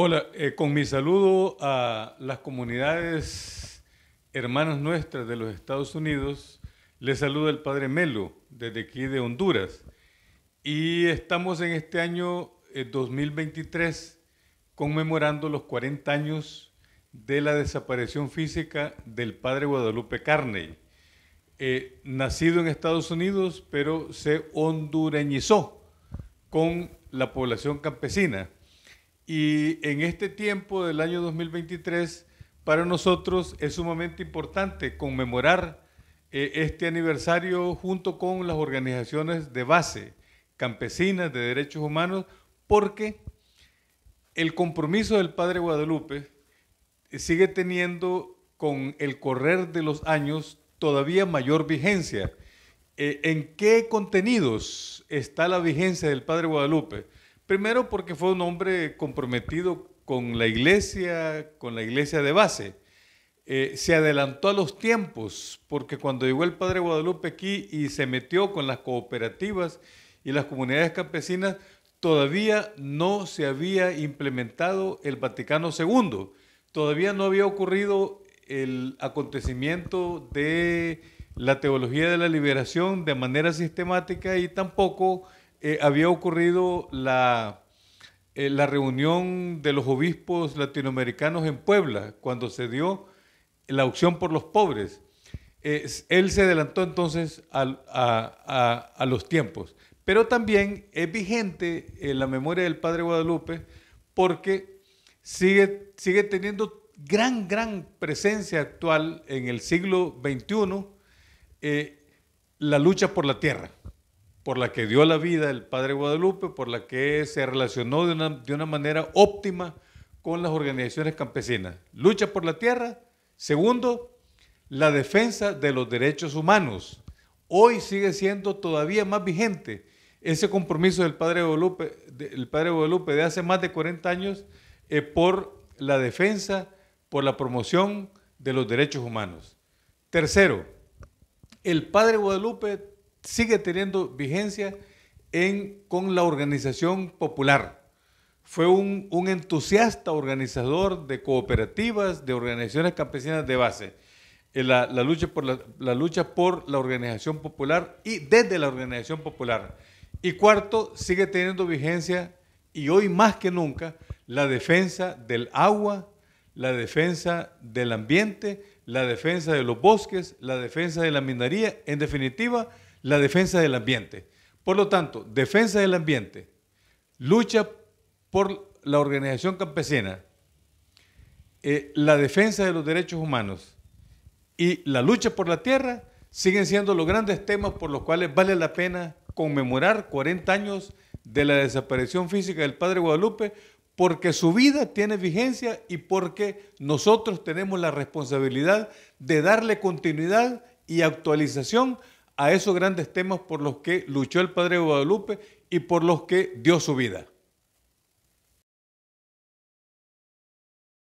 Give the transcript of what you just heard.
Hola, eh, con mi saludo a las comunidades hermanas nuestras de los Estados Unidos, les saluda el Padre Melo desde aquí de Honduras. Y estamos en este año 2023 eh, conmemorando los 40 años de la desaparición física del Padre Guadalupe Carney. Eh, nacido en Estados Unidos, pero se hondureñizó con la población campesina y en este tiempo del año 2023, para nosotros es sumamente importante conmemorar eh, este aniversario junto con las organizaciones de base, campesinas de derechos humanos, porque el compromiso del Padre Guadalupe sigue teniendo con el correr de los años todavía mayor vigencia. Eh, ¿En qué contenidos está la vigencia del Padre Guadalupe? Primero porque fue un hombre comprometido con la iglesia, con la iglesia de base. Eh, se adelantó a los tiempos, porque cuando llegó el padre Guadalupe aquí y se metió con las cooperativas y las comunidades campesinas, todavía no se había implementado el Vaticano II, todavía no había ocurrido el acontecimiento de la teología de la liberación de manera sistemática y tampoco eh, había ocurrido la, eh, la reunión de los obispos latinoamericanos en Puebla, cuando se dio la opción por los pobres. él se adelantó entonces a, los tiempos. Pero también es vigente en la memoria del padre Guadalupe porque sigue, sigue teniendo gran, gran presencia actual en el siglo XXI eh, la lucha por la tierra por la que dio la vida el Padre Guadalupe, por la que se relacionó de una, de una manera óptima con las organizaciones campesinas. Lucha por la tierra. Segundo, la defensa de los derechos humanos. Hoy sigue siendo todavía más vigente ese compromiso del Padre Guadalupe, padre Guadalupe de hace más de 40 años eh, por la defensa, por la promoción de los derechos humanos. Tercero, el Padre Guadalupe sigue teniendo vigencia en, con la organización popular. Fue un, entusiasta organizador de cooperativas, de organizaciones campesinas de base. Eh, la, la, lucha por la lucha por la organización popular y desde la organización popular. Y cuarto, sigue teniendo vigencia y hoy más que nunca la defensa del agua, la defensa del ambiente, la defensa de los bosques, la defensa de la minería, en definitiva, la defensa del ambiente. Por lo tanto, defensa del ambiente, lucha por la organización campesina, eh, la defensa de los derechos humanos y la lucha por la tierra siguen siendo los grandes temas por los cuales vale la pena conmemorar 40 años de la desaparición física del padre Guadalupe, porque su vida tiene vigencia y porque nosotros tenemos la responsabilidad de darle continuidad y actualización a esos grandes temas por los que luchó el Padre Guadalupe y por los que dio su vida.